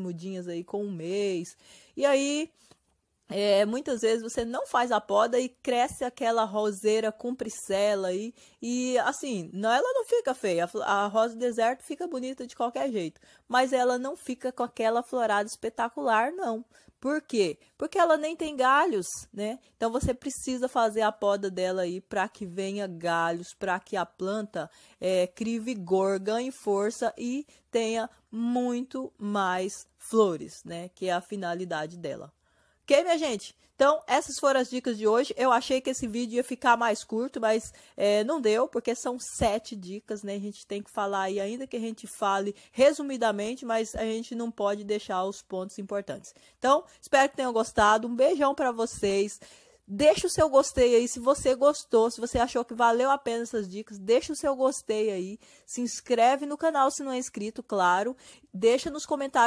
mudinhas aí com um mês. E aí é, muitas vezes você não faz a poda e cresce aquela roseira cumpricela aí. E, e assim, não, ela não fica feia. A rosa do deserto fica bonita de qualquer jeito. Mas ela não fica com aquela florada espetacular, não. Por quê? Porque ela nem tem galhos, né? Então você precisa fazer a poda dela aí para que venha galhos, para que a planta é, crie vigor, ganhe força e tenha muito mais flores, né? Que é a finalidade dela. Ok, minha gente? Então, essas foram as dicas de hoje. Eu achei que esse vídeo ia ficar mais curto, mas é, não deu, porque são sete dicas, né? A gente tem que falar aí, ainda que a gente fale resumidamente, mas a gente não pode deixar os pontos importantes. Então, espero que tenham gostado. Um beijão para vocês. Deixa o seu gostei aí se você gostou, se você achou que valeu a pena essas dicas, deixa o seu gostei aí, se inscreve no canal se não é inscrito, claro, deixa nos comentários